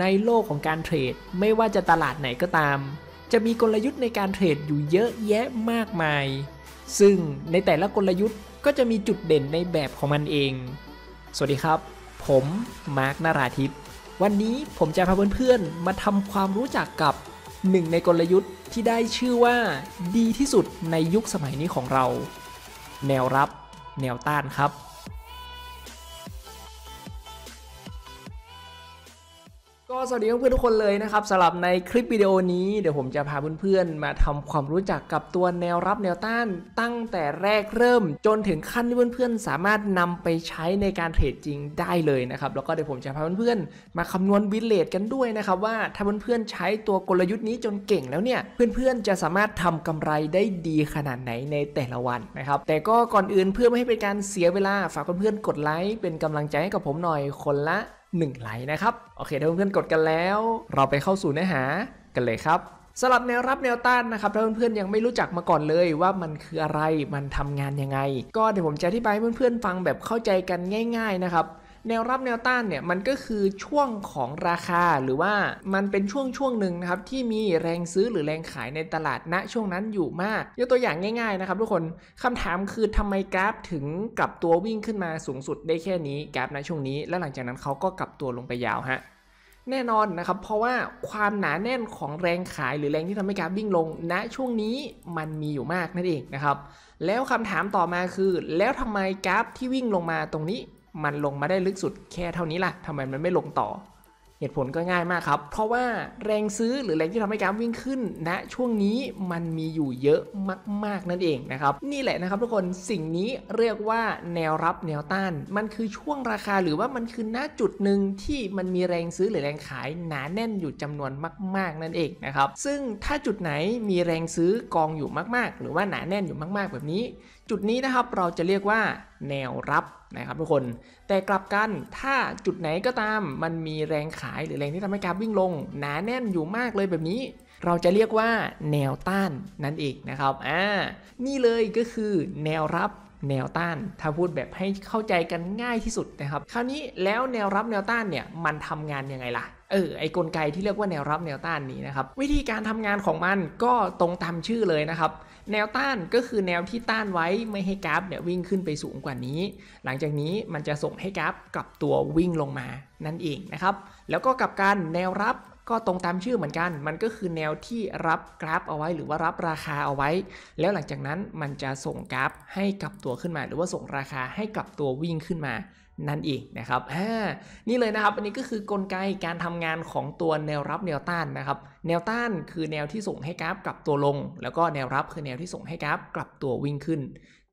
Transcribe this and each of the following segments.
ในโลกของการเทรด ไม่ว่าจะตลาดไหนก็ตาม จะมีกลยุทธ์ในการเทรดอยู่เยอะแยะมากมาย ซึ่งในแต่ละกลยุทธ์ก็จะมีจุดเด่นในแบบของมันเอง สวัสดีครับ ผม มาร์กนาราทิพย์ วันนี้ผมจะพาเพื่อนๆมาทำความรู้จักกับหนึ่งในกลยุทธ์ที่ได้ชื่อว่า ดีที่สุดในยุคสมัยนี้ของเรา แนวรับแนวต้านครับก็สวัสดีเพื่อนทุกคนเลยนะครับสำหรับในคลิปวิดีโอนี้เดี๋ยวผมจะพาเพื่อนๆมาทำความรู้จักกับตัวแนวรับแนวต้านตั้งแต่แรกเริ่ม จนถึงขั้นที่เพื่อนๆสามารถนำไปใช้ในการเทรดจริงได้เลยนะครับแล้วก็เดี๋ยวผมจะพาเพื่อนๆมาคำนวณวิเลทกันด้วยนะครับว่าถ้าเพื่อนๆใช้ตัวกลยุทธ์นี้จนเก่งแล้วเนี่ยเพื่อนๆจะสามารถทำกำไรได้ดีขนาดไหนในแต่ละวันนะครับแต่ก็ก่อนอื่นเพื่อไม่ให้เป็นการเสียเวลา ฝากเพื่อนๆกดไลค์เป็นกำลังใจให้กับผมหน่อยคนละ1ไลค์นะครับ โอเคถ้าเพื่อนๆกดกันแล้ว เราไปเข้าสู่เนื้อหากันเลยครับสำหรับแนวรับแนวต้านนะครับถ้าเพื่อนๆยังไม่รู้จักมาก่อนเลยว่ามันคืออะไรมันทำงานยังไง ก็เดี๋ยวผมจะอธิบายเพื่อนๆฟังแบบเข้าใจกันง่ายๆนะครับแนวรับแนวต้านเนี่ยมันก็คือช่วงของราคาหรือว่ามันเป็นช่วงช่วงหนึ่งนะครับ ที่มีแรงซื้อหรือแรงขายในตลาดณช่วงนั้นอยู่มากยกตัวอย่างง่าย ๆ นะครับ ทุกคนคำถามคือทำไมกราฟถึงกลับตัววิ่งขึ้นมาสูงสุดได้แค่นี้กราฟณช่วงนี้แล้วหลังจากนั้นเขาก็กลับตัวลงไปยาวฮะแน่นอนนะครับ เพราะว่าความหนาแน่นของแรงขายหรือแรงที่ทำให้กราฟวิ่งลงณนะช่วงนี้มันมีอยู่มากนั่นเองนะครับ แล้วคำถามต่อมาคือ แล้วทำไมกราฟที่วิ่งลงมาตรงนี้มันลงมาได้ลึกสุดแค่เท่านี้ล่ะทำไมมันไม่ลงต่อ เหตุผลก็ง่ายมากครับ เพราะว่าแรงซื้อหรือแรงที่ทำให้กราฟวิ่งขึ้นณนะช่วงนี้มันมีอยู่เยอะมากๆนั่นเองนะครับ นี่แหละนะครับ ทุกคน สิ่งนี้เรียกว่าแนวรับแนวต้าน มันคือช่วงราคาหรือว่ามันคือณจุดหนึ่งที่มันมีแรงซื้อหรือแรงขายหนาแน่นอยู่จำนวนมากๆ นั่นเองนะครับ ซึ่งถ้าจุดไหนมีแรงซื้อกองอยู่มากๆ หรือว่าหนาแน่นอยู่มากๆ แบบนี้ จุดนี้นะครับเราจะเรียกว่า แนวรับนะครับทุกคนแต่กลับกันถ้าจุดไหนก็ตาม มันมีแรงขายหรือแรงที่ทำให้กราฟวิ่งลงหนาแน่นอยู่มากเลยแบบนี้ เราจะเรียกว่าแนวต้านนั่นเองนะครับอ่านี่เลยก็คือ แนวรับแนวต้าน ถ้าพูดแบบให้เข้าใจกันง่ายที่สุดนะครับ คราวนี้แล้วแนวรับแนวต้านเนี่ยมันทำงานยังไงล่ะเออไอกลไกที่เรียกว่าแนวรับแนวต้านนี้นะครับวิธีการทำงานของมันก็ตรงตามชื่อเลยนะครับแนวต้านก็คือแนวที่ต้านไว้ไม่ให้กราฟเนี่ยวิ่งขึ้นไปสูงกว่านี้ หลังจากนี้มันจะส่งให้กราฟกลับตัววิ่งลงมา นั่นเองนะครับ แล้วก็กับการแนวรับก็ตรงตามชื่อเหมือนกัน มันก็คือแนวที่รับกราฟเอาไว้ หรือว่ารับราคาเอาไว้ แล้วหลังจากนั้นมันจะส่งกราฟให้กลับตัวขึ้นมาหรือว่าส่งราคาให้กลับตัววิ่งขึ้นมานั่นเองนะครับนี่เลยนะครับ อันนี้ก็คือกลไกการทำงานของตัวแนวรับแนวต้านนะครับ แนวต้านคือแนวที่ส่งให้กราฟกลับตัวลง แล้วก็แนวรับคือแนวที่ส่งให้กราฟกลับตัววิ่งขึ้น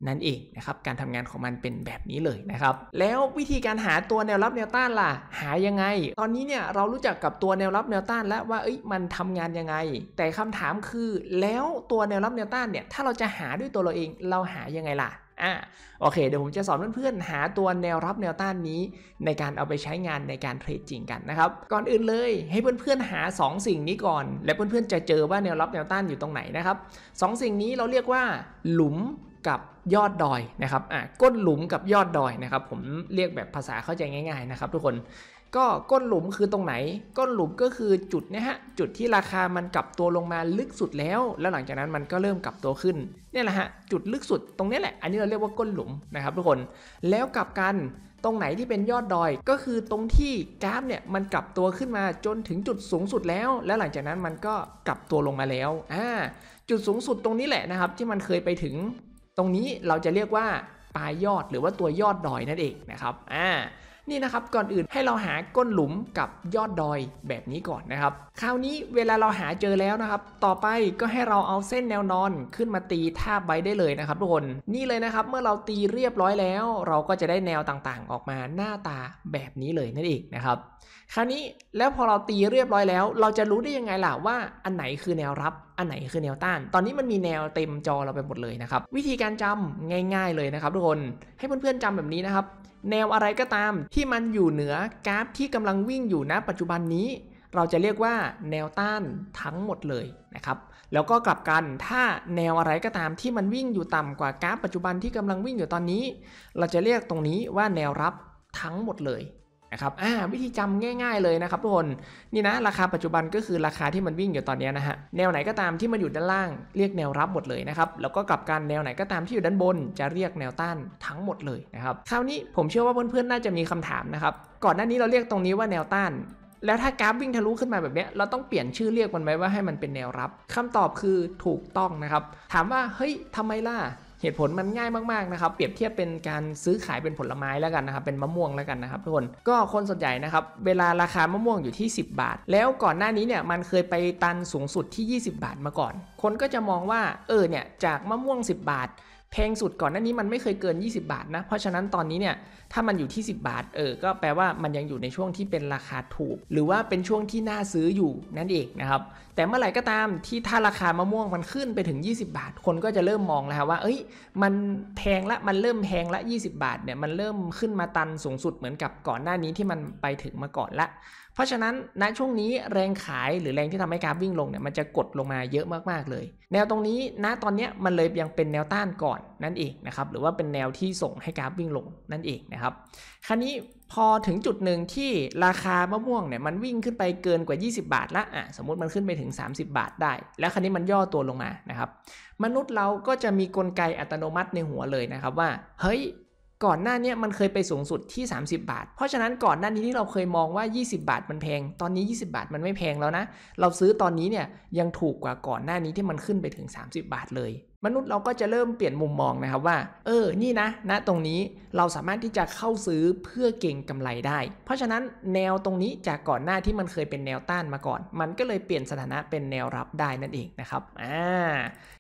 นั่นเองนะครับ การทำงานของมันเป็นแบบนี้เลยนะครับ แล้ววิธีการหาตัวแนวรับแนวต้านล่ะ หายังไง ตอนนี้เนี่ยเรารู้จักกับตัวแนวรับแนวต้านแล้วว่าเอ้ยมันทำงานยังไง แต่คำถามคือแล้วตัวแนวรับแนวต้านเนี่ยถ้าเราจะหาด้วยตัวเราเองเราหายังไงล่ะ่ะโอเคเดี๋ยวผมจะสอนเพื่อนๆหาตัวแนวรับแนวต้านนี้ในการเอาไปใช้งานในการเทรดจริงกันนะครับก่อนอื่นเลยให้เพื่อนๆหา 2 สิ่งนี้ก่อน และเพื่อนๆจะเจอว่าแนวรับแนวต้านอยู่ตรงไหนนะครับสสิ่งนี้เราเรียกว่า หลุมกับยอดดอยนะครับอ่ะก้นหลุมกับยอดดอยนะครับผมเรียกแบบภาษาเข้าใจง่ายๆนะครับทุกคนก็ก้นหลุมคือตรงไหน ก้นหลุมก็คือจุดนะฮะ จุดที่ราคามันกลับตัวลงมาลึกสุดแล้ว แล้วหลังจากนั้นมันก็เริ่มกลับตัวขึ้น เนี่ยแหละฮะ จุดลึกสุดตรงนี้แหละ อันนี้เราเรียกว่าก้นหลุมนะครับทุกคน แล้วกลับกัน ตรงไหนที่เป็นยอดดอย ก็คือตรงที่กราฟเนี่ยมันกลับตัวขึ้นมาจนถึงจุดสูงสุดแล้ว แล้วหลังจากนั้นมันก็กลับตัวลงมาแล้ว อ่า จุดสูงสุดตรงนี้แหละนะครับ ที่มันเคยไปถึง ตรงนี้เราจะเรียกว่าปลายยอดหรือว่าตัวยอดดอยนั่นเองนะครับ อ่านี่นะครับก่อนอื่นให้เราหาก้นหลุมกับยอดดอยแบบนี้ก่อนนะครับ คราวนี้เวลาเราหาเจอแล้วนะครับต่อไปก็ให้เราเอาเส้นแนวนอนขึ้นมาตีทาบไว้ได้เลยนะครับ ทุกคนนี่เลยนะครับเมื่อเราตีเรียบร้อยแล้ว เราก็จะได้แนวต่างๆ ออกมาหน้าตาแบบนี้เลยนั่นเองนะครับ คราวนี้แล้วพอเราตีเรียบร้อยแล้ว เราจะรู้ได้ยังไงล่ะว่าอันไหนคือแนวรับอันไหนคือแนวต้านตอนนี้มันมีแนวเต็มจอเราไปหมดเลยนะครับ วิธีการจำง่าย ๆเลยนะครับทุกคน ให้เพื่อนๆจำแบบนี้นะครับแนวอะไรก็ตามที่มันอยู่เหนือกราฟที่กำลังวิ่งอยู่ณปัจจุบันนี้เราจะเรียกว่าแนวต้านทั้งหมดเลยนะครับ แล้วก็กลับกันถ้าแนวอะไรก็ตามที่มันวิ่งอยู่ต่ำกว่ากราฟปัจจุบันที่กำลังวิ่งอยู่ตอนนี้เราจะเรียกตรงนี้ว่าแนวรับทั้งหมดเลยนะครับอ่าวิธีจำง่ายๆเลยนะครับทุกคนนี่นะ ราคาปัจจุบันก็คือราคาที่มันวิ่งอยู่ตอนนี้นะฮะแนวไหนก็ตามที่มันอยู่ด้านล่าง เรียกแนวรับหมดเลยนะครับแล้วก็กลับกันแนวไหนก็ตามที่อยู่ด้านบน จะเรียกแนวต้านทั้งหมดเลยนะครับคราวนี้ผมเชื่อว่าเพื่อนๆน่าจะมีคำถามนะครับก่อนหน้านี้เราเรียกตรงนี้ว่าแนวต้าน แล้วถ้ากราฟวิ่งทะลุขึ้นมาแบบนี้ เราต้องเปลี่ยนชื่อเรียกมันไหมว่าให้มันเป็นแนวรับ คำตอบคือถูกต้องนะครับ ถามว่าเฮ้ยทำไมล่ะเหตุผลมันง่ายมากๆนะครับเปรียบเทียบเป็นการซื้อขายเป็นผลไม้แล้วกันนะครับเป็นมะม่วงแล้วกันนะครับทุกคนก็คนส่วนใหญ่นะครับเวลาราคามะม่วงอยู่ที่ 10 บาทแล้วก่อนหน้านี้เนี่ยมันเคยไปตันสูงสุดที่ 20 บาทมาก่อน คนก็จะมองว่าเออเนี่ยจากมะม่วง 10 บาท แพงสุดก่อนหน้านี้มันไม่เคยเกิน 20 บาทนะเพราะฉะนั้นตอนนี้เนี่ยถ้ามันอยู่ที่ 10 บาทเออก็แปลว่ามันยังอยู่ในช่วงที่เป็นราคาถูก หรือว่าเป็นช่วงที่น่าซื้ออยู่นั่นเองนะครับแต่เมื่อไหร่ก็ตามที่ถ้าราคามะม่วงมันขึ้นไปถึง 20 บาท คนก็จะเริ่มมองแล้วครว่า เอ้ย มันแพงละ มันเริ่มแพงละ 20 บาท เนี่ย มันเริ่มขึ้นมาตันสูงสุดเหมือนกับก่อนหน้านี้ที่มันไปถึงมาก่อนละ เพราะฉะนั้นณช่วงนี้แรงขายหรือแรงที่ทำให้กราฟวิ่งลงเนี่ย มันจะกดลงมาเยอะมากๆเลย แนวตรงนี้ณตอนนี้มันเลยยังเป็นแนวต้านก่อนนั่นเองนะครับ หรือว่าเป็นแนวที่ส่งให้กราฟวิ่งลงนั่นเองนะครับ คราวนี้พอถึงจุดหนึ่งที่ราคามะม่วงเนี่ยมันวิ่งขึ้นไปเกินกว่า 20 บาทละอ่ะสมมติมันขึ้นไปถึง 30 บาทได้ แล้วคันนี้มันย่อตัวลงมา นะครับ มนุษย์เราก็จะมีกลไกอัตโนมัติในหัวเลยนะครับว่า เฮ้ย ก่อนหน้านี้มันเคยไปสูงสุดที่ 30 บาท เพราะฉะนั้นก่อนหน้านี้ที่เราเคยมองว่า 20 บาทมันแพง ตอนนี้ 20 บาทมันไม่แพงแล้วนะ เราซื้อตอนนี้เนี่ยยังถูกกว่าก่อนหน้านี้ที่มันขึ้นไปถึง 30 บาทเลยมนุษย์เราก็จะเริ่มเปลี่ยนมุมมองนะครับว่าเออนี่นะณนะตรงนี้เราสามารถที่จะเข้าซื้อเพื่อเก่งกำไรได้ เพราะฉะนั้นแนวตรงนี้จากก่อนหน้าที่มันเคยเป็นแนวต้านมาก่อนมันก็เลยเปลี่ยนสถานะเป็นแนวรับได้นั่นเองนะครับอ่า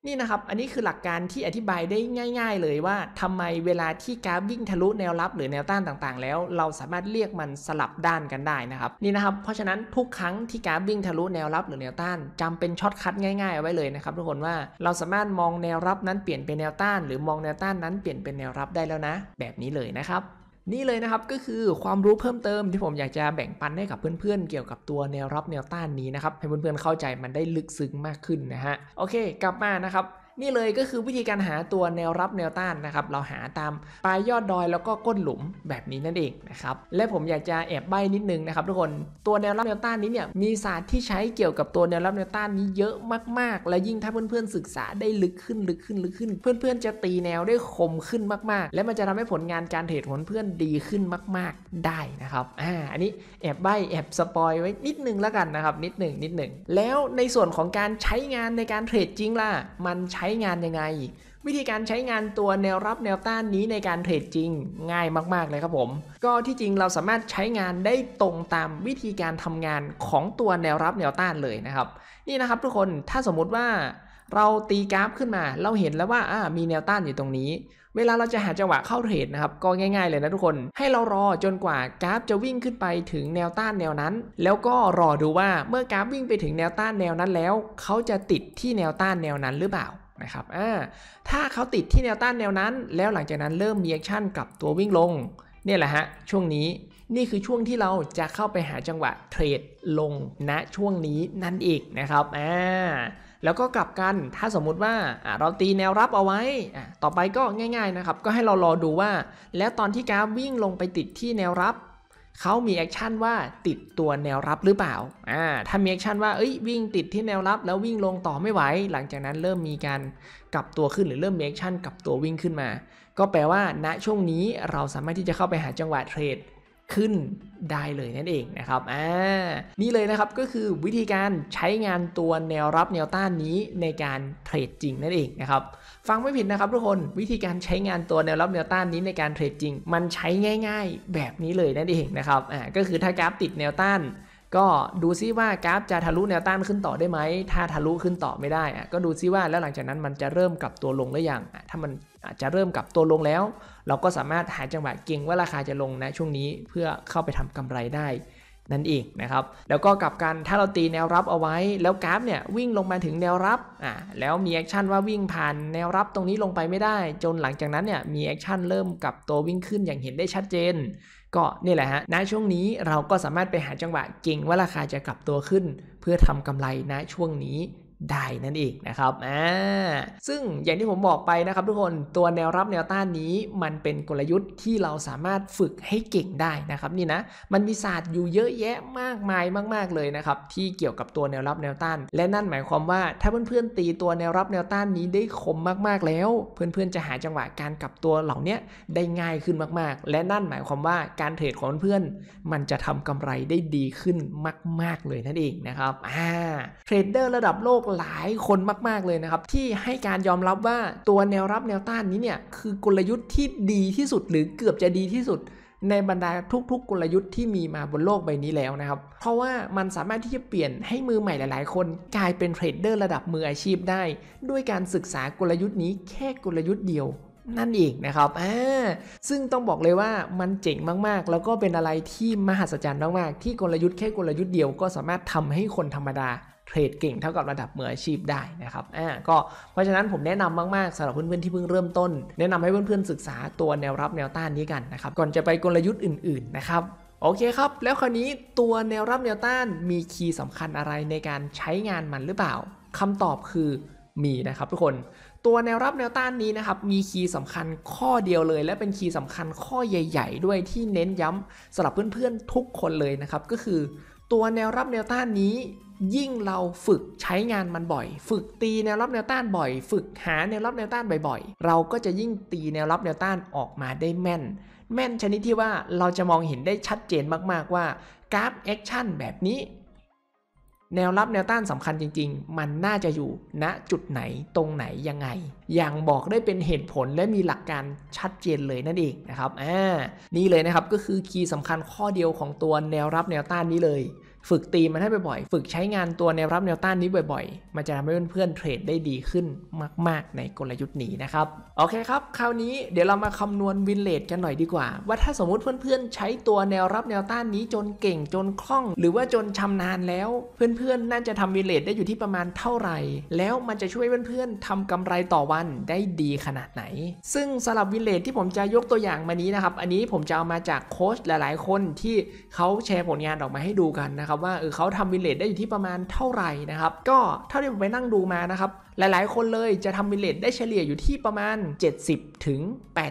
นี่นะครับอันนี้คือหลักการที่อธิบายได้ง่าย ๆ เลยว่า ทำไมเวลาที่กราฟวิ่งทะลุแนวรับหรือแนวต้านต่างๆ แล้วเราสามารถเรียกมันสลับด้านกันได้นะครับนี่นะครับเพราะฉะนั้นทุกครั้งที่กราฟวิ่งทะลุแนวรับ หรือแนวต้านจำเป็นช็อตคัดง่ายๆเอาไว้เลยนะครับทุกคนว่าเราสามารถมองแนวแนว รับนั้นเปลี่ยนเป็นแนวต้านหรือมองแนวต้านนั้นเปลี่ยนเป็นแนวรับได้แล้วนะแบบนี้เลยนะครับ นี่เลยนะครับก็คือความรู้เพิ่มเติมที่ผมอยากจะแบ่งปันให้กับเพื่อนๆเกี่ยวกับตัวแนวรับแนวต้านนี้นะครับให้เพื่อนๆเข้าใจมันได้ลึกซึ้งมากขึ้นนะฮะโอเค กลับมานะครับนี่เลยก็คือวิธีการหาตัวแนวรับแนวต้านนะครับ เราหาตามปลายยอดดอยแล้วก็ก้นหลุมแบบนี้นั่นเองนะครับ และผมอยากจะแอบใบ้นิดนึงนะครับทุกคนตัวแนวรับแนวต้านนี้เนี่ยมีศาสตร์ที่ใช้เกี่ยวกับตัวแนวรับแนวต้านนี้เยอะมากๆ และยิ่งถ้าเพื่อนๆศึกษาได้ลึกขึ้นลึกขึ้นลึกขึ้น เพื่อนๆจะตีแนวได้คมขึ้นมาก ๆ และมันจะทำให้ผลงานการเทรดของเพื่อนดีขึ้นมาก ๆได้นะครับอ่าอันนี้แอบใบ้แอบสปอยไว้นิดนึงแล้วกันนะครับนิดหนึ่งนิดหนึ่งแล้วในส่วนของการใช้งานในการเทรดจริงล่ะมันใช้งานยังไง วิธีการใช้งานตัวแนวรับแนวต้านนี้ในการเทรดจริงง่ายมาก ๆเลยครับผมก็ที่จริงเราสามารถใช้งานได้ตรงตามวิธีการทำงานของตัวแนวรับแนวต้านเลยนะครับ นี่นะครับทุกคนถ้าสมมุติว่า เราตีกราฟขึ้นมา เราเห็นแล้วว่า มีแนวต้านอยู่ตรงนี้ เวลาเราจะหาจังหวะเข้าเทรดนะครับ ก็ง่าย ๆ เลยนะทุกคนให้เรารอจนกว่ากราฟจะวิ่งขึ้นไปถึงแนวต้านแนวนั้น แล้วก็รอดูว่าเมื่อกราฟวิ่งไปถึงแนวต้านแนวนั้น แล้วเขาจะติดที่แนวต้านแนวนั้นหรือเปล่านะครับอ่าถ้าเขาติดที่แนวต้านแนวนั้น แล้วหลังจากนั้นเริ่มมีแอคชั่นกลับตัววิ่งลงเนี่ยแหละฮะช่วงนี้นี่คือช่วงที่เราจะเข้าไปหาจังหวะเทรดลงณนะช่วงนี้นั่นเองนะครับอ่าแล้วก็กลับกันถ้าสมมุติว่าเราตีแนวรับเอาไว้ต่อไปก็ง่ายๆนะครับก็ให้เรารอดูว่า แล้วตอนที่กราฟวิ่งลงไปติดที่แนวรับเขามีแอคชั่นว่าติดตัวแนวรับหรือเปล่าอ่า ถ้ามีแอคชั่นว่าเอ้ยวิ่งติดที่แนวรับแล้ววิ่งลงต่อไม่ไหว หลังจากนั้นเริ่มมีการกลับตัวขึ้นหรือเริ่มมีแอคชั่นกลับตัววิ่งขึ้นมา ก็แปลว่า ณช่วงนี้เราสามารถที่จะเข้าไปหาจังหวะเทรดขึ้นได้เลยนั่นเองนะครับ อ่า นี่เลยนะครับก็คือวิธีการใช้งานตัวแนวรับแนวต้านนี้ในการเทรดจริงนั่นเองนะครับ ฟังไม่ผิดนะครับทุกคนวิธีการใช้งานตัวแนวรับแนวต้านนี้ในการเทรดจริงมันใช้ง่าย ๆแบบนี้เลยนั่นเองนะครับ อ่า ก็คือถ้ากราฟติดแนวต้าน ก็ดูซิว่ากราฟจะทะลุแนวต้านขึ้นต่อได้ไหม ถ้าทะลุขึ้นต่อไม่ได้อ่ะก็ดูซิว่าแล้วหลังจากนั้นมันจะเริ่มกลับตัวลงหรือยัง ถ้ามันอาจจะเริ่มกลับตัวลงแล้วเราก็สามารถหาจังหวะเก่งว่าราคาจะลงนะช่วงนี้ เพื่อเข้าไปทำกำไรได้ นั่นเองนะครับ แล้วก็กลับกันถ้าเราตีแนวรับเอาไว้แล้วกราฟเนี่ย วิ่งลงมาถึงแนวรับอ่าแล้วมีแอคชั่นว่าวิ่งผ่านแนวรับตรงนี้ลงไปไม่ได้ จนหลังจากนั้นเนี่ยมีแอคชั่นเริ่มกับตัววิ่งขึ้นอย่างเห็นได้ชัดเจนก็นี่แหละฮะณช่วงนี้เราก็สามารถไปหาจังหวะเก่งว่าราคาจะกลับตัวขึ้น เพื่อทำกำไรณช่วงนี้ได้นั่นเองนะครับอ่าซึ่ง อย่างที่ผมบอกไปนะครับ ทุกคนตัวแนวรับแนวต้านนี้ มันเป็นกลยุทธ์ที่เราสามารถฝึกให้เก่งได้นะครับ นี่นะมันมีศาสตร์อยู่เยอะแยะมากมายมาก ๆเลยนะครับที่เกี่ยวกับตัวแนวรับแนวต้าน และนั่นหมายความว่าถ้าเพื่อนๆตีตัวแนวรับแนวต้านนี้ได้คมมากๆแล้ว เพื่อนๆจะหาจังหวะการกลับตัวเหล่านี้ได้ง่ายขึ้นมาก ๆ และนั่นหมายความว่าการเทรดของเพื่อนมันจะทำกำไรได้ดีขึ้นมาก ๆ เลยนั่นเองนะครับอ่าเทรดเดอร์ระดับโลกหลายคนมากๆเลยนะครับที่ให้การยอมรับว่าตัวแนวรับแนวต้านนี้เนี่ยคือกลยุทธ์ที่ดีที่สุดหรือเกือบจะดีที่สุด ในบรรดาทุกๆ กลยุทธ์ที่มีมาบนโลกใบนี้แล้วนะครับเพราะว่ามันสามารถที่จะเปลี่ยนให้มือใหม่หลายๆคนกลายเป็นเทรดเดอร์ระดับมืออาชีพได้ ด้วยการศึกษากลยุทธ์นี้แค่กลยุทธ์เดียว นั่นเองนะครับอ่าซึ่งต้องบอกเลยว่ามันเจ๋งมากๆ แล้วก็เป็นอะไรที่มหัศจรรย์มากๆที่กลยุทธ์แค่กลยุทธ์เดียวก็สามารถทำให้คนธรรมดาเทรดเก่งเท่ากับระดับมืออาชีพได้นะครับอ่าก็เพราะฉะนั้นผมแนะนำมาก ๆสำหรับเพื่อนๆที่เพิ่งเริ่มต้น แนะนำให้เพื่อนๆศึกษาตัวแนวรับแนวต้านนี้กันนะครับก่อนจะไปกลยุทธ์อื่นๆนะครับโอเคครับแล้วคราวนี้ตัวแนวรับแนวต้านมีคีย์สำคัญอะไรในการใช้งานมันหรือเปล่าคำตอบคือมีนะครับทุกคนตัวแนวรับแนวต้านนี้นะครับมีคีย์สำคัญข้อเดียวเลย และเป็นคีย์สำคัญข้อใหญ่ ๆ ด้วยที่เน้นย้ำสำหรับเพื่อนๆทุกคนเลยนะครับก็คือ ตัวแนวรับแนวต้านนี้ยิ่งเราฝึกใช้งานมันบ่อย ฝึกตีแนวรับแนวต้านบ่อย ฝึกหาแนวรับแนวต้านบ่อยๆ เราก็จะยิ่งตีแนวรับแนวต้านออกมาได้แม่น แม่นชนิดที่ว่าเราจะมองเห็นได้ชัดเจนมากๆว่ากราฟแอคชั่นแบบนี้ แนวรับแนวต้านสำคัญจริงๆ มันน่าจะอยู่ณจุดไหนตรงไหนยังไง อย่างบอกได้เป็นเหตุผลและมีหลักการชัดเจนเลยนั่นเองนะครับอ่านี่เลยนะครับก็คือคีย์สำคัญข้อเดียวของตัวแนวรับแนวต้านนี้เลยฝึกตีมันให้บ่อยๆ ฝึกใช้งานตัวแนวรับแนวต้านนี้บ่อยๆ มันจะทำให้เพื่อนๆเทรดได้ดีขึ้นมากๆ ในกลยุทธ์นี้นะครับ โอเค ครับ คราวนี้เดี๋ยวเรามาคำนวณวินเลทกันหน่อยดีกว่า ว่าถ้าสมมติเพื่อนๆใช้ตัวแนวรับแนวต้านนี้จนเก่งจนคล่อง หรือว่าจนชำนาญแล้ว เพื่อนๆน่าจะทำวินเลทได้อยู่ที่ประมาณเท่าไหร่ แล้วมันจะช่วยเพื่อนๆทำกำไรต่อวันได้ดีขนาดไหน ซึ่งสำหรับวินเลทที่ผมจะยกตัวอย่างมานี้นะครับ อันนี้ผมจะเอามาจากโค้ชหลายๆ คนที่เขาแชร์ผลงานออกมาให้ดูกันนะครับครับว่าเออเขาทำวินเลทได้อยู่ที่ประมาณเท่าไหร่นะครับ ก็เท่าที่ผมไปนั่งดูมานะครับหลายๆ คนเลยจะทำมิเลตได้เฉลี่ยอยู่ที่ประมาณ 70ถึง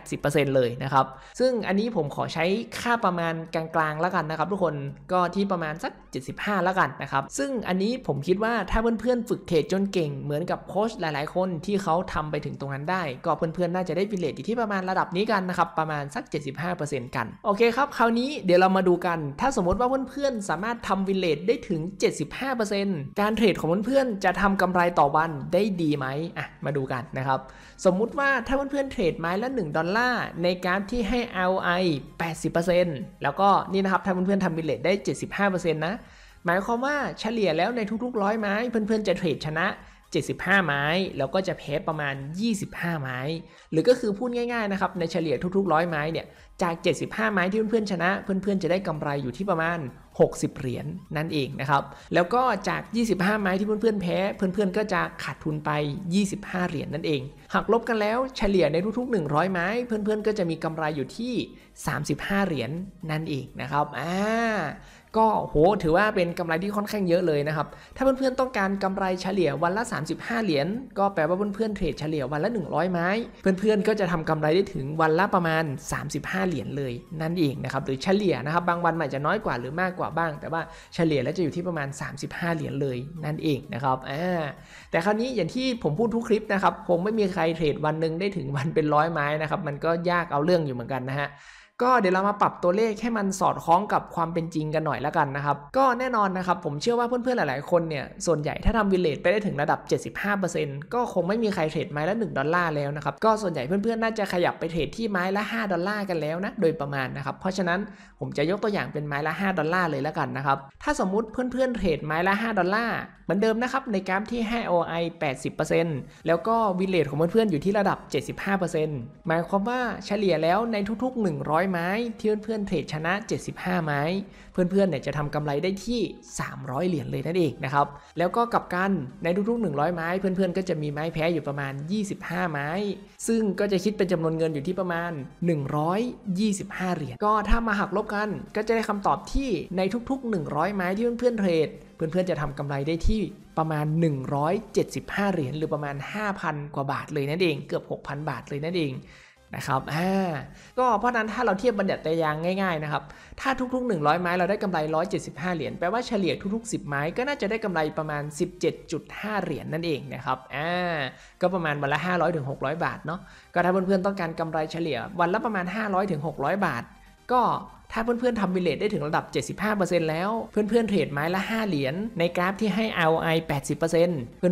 80%เลยนะครับ ซึ่งอันนี้ผมขอใช้ค่าประมาณกลางๆแล้วกัน นะครับ ทุกคนก็ที่ประมาณสัก 75 แล้วกันนะครับซึ่งอันนี้ผมคิดว่าถ้า เพื่อนๆ ฝึกเทรดจนเก่งเหมือนกับโค้ชหลายๆคนที่เขาทำไปถึงตรงนั้นได้ ก็เพื่อนๆ น่าจะได้ วิเลตอยู่ที่ประมาณระดับนี้กันนะครับประมาณสัก 75%กันโอเคครับคราวนี้เดี๋ยวเรามาดูกัน ถ้าสมมติว่าเพื่อนๆสามารถทำวิเลตได้ถึง 75%การเทรดของเพื่อนๆจะทำกำไรต่อวันได้ดีไหมอ่ะมาดูกันนะครับสมมุติว่าถ้าเพื่อนๆเทรดไม้ละ1ดอลลาร์ ในการที่ให้ ROI 80%แล้วก็นี่นะครับถ้าเพื่อนๆทำบิลเลตได้ 75%นะหมายความว่าเฉลี่ยแล้วในทุกๆ ร้อยไม้เพื่อนๆจะเทรดชนะ75 ไม้แล้วก็จะเพ้ประมาณ 25 ไม้ หรือก็คือพูดง่ายๆนะครับ ในเฉลี่ยทุกๆ 100 ไม้เนี่ย จาก 75 ไม้ที่เพื่อนๆชนะ เพื่อนๆ จะได้กำไรอยู่ที่ประมาณ 60 เหรียญนนั่นเองนะครับ แล้วก็จาก 25 ไม้ที่เพื่อนๆแพ้ เพื่อนๆก็จะขาดทุนไป 25 เหรียญนนั่นเองหากลบกันแล้วเฉลี่ยในทุกๆ 100 ไม้ เพื่อนๆ ก็จะมีกำไรอยู่ที่ 35 เหรียญนนั่นเองนะครับอ่าก็โหถือว่าเป็นกำไรที่ค่อนข้างเยอะเลยนะครับ ถ้าเพื่อนๆ ต้องการกำไรเฉลี่ยวันละ35เหรียญก็แปลว่าเพื่อนๆเทรดเฉลี่ยวันละ100ไม้เพื่อนๆ ก็จะทำกำไรได้ถึงวันละประมาณ 35 เหรียญเลย นั่นเองนะครับหรือเฉลี่ยนะครับบางวันอาจจะน้อยกว่าหรือมากกว่าบ้าง แต่ว่าเฉลี่ยแล้วจะอยู่ที่ประมาณ 35 เหรียญเลย นั่นเองนะครับแต่คราวนี้อย่างที่ผมพูดทุกคลิปนะครับคงไม่มีใครเทรดวันหนึ่งได้ถึงวันเป็นร้อยไม้นะครับมันก็ยากเอาเรื่องอยู่เหมือนกันนะฮะก็เดี๋ยวเรามาปรับตัวเลขให้มันสอดคล้องกับความเป็นจริงกันหน่อยละกันนะครับ ก็แน่นอนนะครับผมเชื่อว่าเพื่อนๆ หลายๆคนเนี่ยส่วนใหญ่ถ้าทำวิลเลจไปได้ถึงระดับ 75%ก็คงไม่มีใครเทรดไม้ละ1ดอลลาร์แล้วนะครับก็ส่วนใหญ่เพื่อนๆ น่าจะขยับไปเทรด ที่ไม้ละ5ดอลลาร์กันแล้วนะโดยประมาณนะครับ เพราะฉะนั้นผมจะยกตัวอย่างเป็นไม้ละ5ดอลลาร์เลยละกันนะครับถ้าสมมุติเพื่อนๆเทรดไม้ละ5ดอลลาร์เหมือนเดิมนะครับในกราฟที่ให้ OI 80%แล้วก็วิลเลจของเพื่อนๆอยู่ที่ระดับ 75%หมายความว่าเฉลี่ยแล้วในทุกๆ 100ไม้ที่เพื่อนๆเทรดชนะ 75 ไม้ เพื่อนๆ เนี่ยจะทำกำไรได้ที่ 300 เหรียญเลยนั่นเองนะครับ แล้วก็กับ กัน ในทุกๆ 100 ไม้เพื่อนๆ ก็จะมีไม้แพ้อยู่ประมาณ 25 ไม้ ซึ่งก็จะคิดเป็นจำนวนเงินอยู่ที่ประมาณ 125 เหรียญ ก็ถ้ามาหักลบกัน ก็จะได้คำตอบที่ในทุกๆ 100 ไม้ที่เพื่อนๆ เทรด เพื่อนๆ จะทำกำไรได้ที่ประมาณ 175 เหรียญหรือประมาณ 5,000 กว่าบาทเลยนั่นเอง เกือบ 6,000 บาทเลยนั่นเองนะครับ อ่า ก็เพราะนั้นถ้าเราเทียบบัญญัติตยางง่ายๆ นะครับ ถ้าทุกๆ 100 ไม้เราได้กำไร 175 เหรียญ แปลว่าเฉลี่ยทุกๆ 10 ไม้ก็น่าจะได้กำไรประมาณ 17.5 เหรียญนนั่นเองนะครับ อ่า ก็ประมาณวันละ 500-600 บาทเนาะ ก็ถ้าเพื่อนๆต้องการกำไรเฉลี่ยวันละประมาณ 500-600 บาท ก็ถ้าเพื่อนๆทำบิลเลตได้ถึงระดับ 75%แล้ว เพื่อนๆเทรดไม้ละ 5 เหรียญในกราฟที่ให้ ROI 80%เ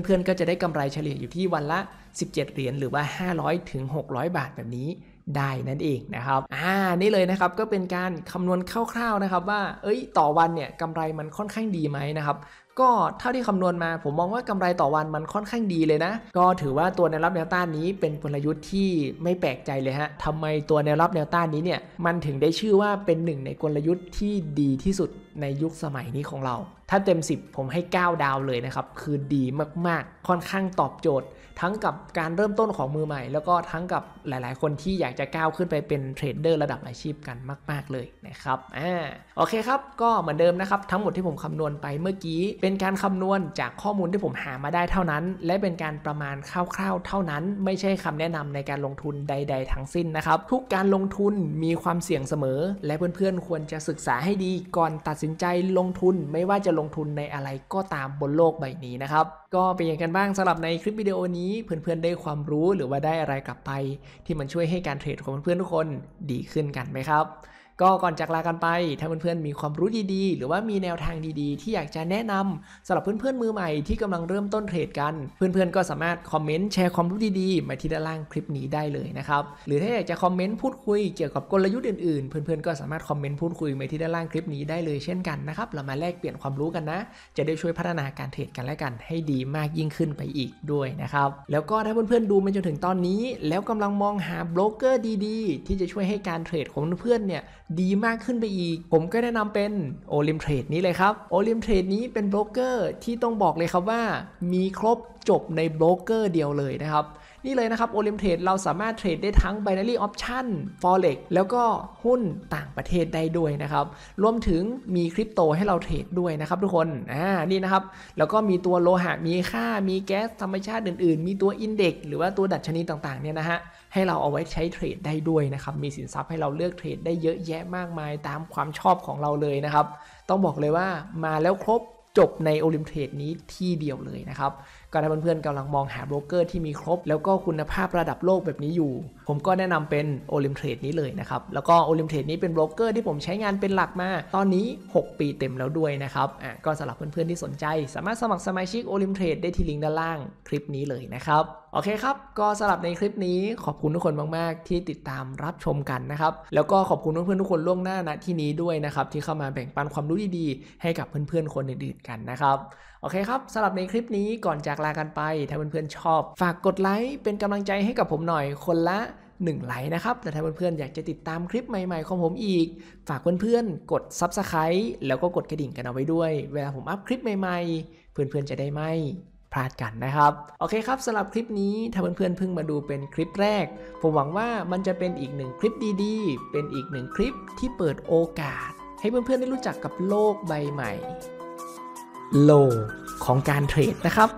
พื่อนๆก็จะได้กำไรเฉลี่ยอยู่ที่วันละ17เหรียญหรือว่า 500 ถึง 600 บาทแบบนี้ได้นั่นเองนะครับ อ่านี่เลยนะครับก็เป็นการคำนวณคร่าวๆนะครับ ว่าเอ้ยต่อวันเนี่ยกำไรมันค่อนข้างดีไหมนะครับก็เท่าที่คำนวณมา ผมมองว่ากำไรต่อวันมันค่อนข้างดีเลยนะก็ถือว่าตัวแนวรับแนวต้านนี้เป็นกลยุทธ์ที่ไม่แปลกใจเลยฮะทำไมตัวแนวรับแนวต้านนี้เนี่ยมันถึงได้ชื่อว่าเป็นหนึ่งในกลยุทธ์ที่ดีที่สุดในยุคสมัยนี้ของเรา ถ้าเต็ม 10 ผมให้ 9 ดาวเลยนะครับคือดีมากๆ ค่อนข้างตอบโจทย์ทั้งกับการเริ่มต้นของมือใหม่แล้วก็ทั้งกับหลาย ๆ คนที่อยากจะก้าวขึ้นไปเป็นเทรดเดอร์ระดับอาชีพกันมาก ๆ เลยนะครับ อ่า โอเคครับ ก็เหมือนเดิมนะครับทั้งหมดที่ผมคำนวณไปเมื่อกี้เป็นการคำนวณจากข้อมูลที่ผมหามาได้เท่านั้น และเป็นการประมาณคร่าว ๆ เท่านั้น ไม่ใช่คำแนะนำในการลงทุนใด ๆ ทั้งสิ้นนะครับ ทุกการลงทุนมีความเสี่ยงเสมอ และเพื่อน ๆ ควรจะศึกษาให้ดีก่อนตัดสินใจลงทุนไม่ว่าจะลงทุนในอะไรก็ตามบนโลกใบนี้นะครับก็เป็นยังกันบ้างสำหรับในคลิปวิดีโอนี้ี้เพื่อนๆ ได้ความรู้หรือว่าได้อะไรกลับไป ที่มันช่วยให้การเทรดของเพื่อนๆทุกคนดีขึ้นกันไหมครับก็ก่อนจากลากันไปถ้าเพื่อนๆ มีความรู้ดีๆ หรือว่ามีแนวทางดีๆ ที่อยากจะแนะนำ สำหรับเพื่อน ๆ มือใหม่ที่กำลังเริ่มต้นเทรดกัน เพื่อน ๆ ก็สามารถคอมเมนต์แชร์ความรู้ ดีๆ มาที่ด้านล่างคลิปนี้ได้เลยนะครับหรือถ้าอยากจะคอมเมนต์พูดคุยเกี่ยวกับกลยุทธ์อื่นๆ เพื่อนๆก็สามารถคอมเมนต์พูดคุยมาที่ด้านล่างคลิปนี้ได้เลย เช่นกันนะครับเรามาแลกเปลี่ยนความรู้กันนะ จะได้ช่วยพัฒนาการเทรดกันและกันให้ดีมากยิ่งขึ้นไปอีกด้วยนะครับแล้วก็ถ้าเพื่อนๆ ดูมาจนถึงตอนนี้ แล้วกำลังมองหาโบรกเกอร์ดี ๆ ที่จะช่วยให้การเทรดของเพื่อนเนี่ยดีมากขึ้นไปอีก ผมก็แนะนำเป็นโอลิมเทรดนี้เลยครับ โอลิมเทรดนี้เป็นโบรกเกอร์ที่ต้องบอกเลยครับว่า มีครบจบในโบรกเกอร์เดียวเลยนะครับนี่เลยนะครับโอลิมเทรดเราสามารถเทรดได้ทั้ง Binary Option Forex แล้วก็หุ้นต่างประเทศได้ด้วยนะครับ รวมถึงมีคริปโตให้เราเทรดด้วยนะครับทุกคนอ่านี่นะครับแล้วก็มีตัวโลหะมีค่ามีแก๊สธรรมชาติอื่น ๆ มีตัวอินเด็กหรือว่าตัวดัชนีต่างๆเนี่ยนะฮะให้เราเอาไว้ใช้เทรดได้ด้วยนะครับ มีสินทรัพย์ให้เราเลือกเทรดได้เยอะแยะมากมายตามความชอบของเราเลยนะครับต้องบอกเลยว่ามาแล้วครบจบในโอลิมเทรดนี้ที่เดียวเลยนะครับก็ถ้าเพื่อนๆกำลังมองหาโบรกเกอร์ที่มีครบ แล้วก็คุณภาพระดับโลกแบบนี้อยู่ ผมก็แนะนำเป็น o l ล m มเ a d e นี้เลยนะครับ แล้วก็ o l ล m มเ a d e นี้เป็นโบรกเกอร์ที่ผมใช้งานเป็นหลักมาตอนนี้ 6 ปีเต็มแล้วด้วยนะครับอ่ะก็สำหรับเพื่อนๆที่สนใจ สามารถสมัครสมาชิก o l ล m มเ a d e ได้ที่ลิงก์ด้านล่างคลิปนี้เลยนะครับโอเคครับก็สำหรับในคลิปนี้ขอบคุณทุกคนมากๆที่ติดตามรับชมกันนะครับแล้วก็ขอบคุณเพื่อนๆทุกคนล่วงหน้าณที่นี้ด้วยนะครับที่เข้ามาแบ่งปันความรู้ดีๆให้กับเพื่อนๆคนอื่นๆกันนะครับโอเคครับสำหรับในคลิปนี้ก่อนจากากลากันไปถ้าเพื่อนๆชอบ ฝากกดไลค์เป็นกำลังใจให้กับผมหน่อยคนละ1ไลค์นะครับแต่ถ้าเพื่อนๆอยากจะติดตามคลิปใหม่ๆของผมอีก ฝากเพื่อนๆกด s u b สไครต์แล้วก็กดกระดิ่งกันเอาไว้ด้วย เวลาผมอัพคลิปใหม่ๆ เพื่อนๆจะได้ไม่ พลาดกันนะครับโอเคครับสำหรับคลิปนี้ถ้าเพื่อนๆเพิ่งมาดูเป็นคลิปแรก ผมหวังว่ามันจะเป็นอีกหนึ่งคลิปดี ๆ เป็นอีกหนึ่งคลิปที่เปิดโอกาส ให้เพื่อนๆได้รู้จักกับโลกใบใหม่โลกของการเทรดนะครับ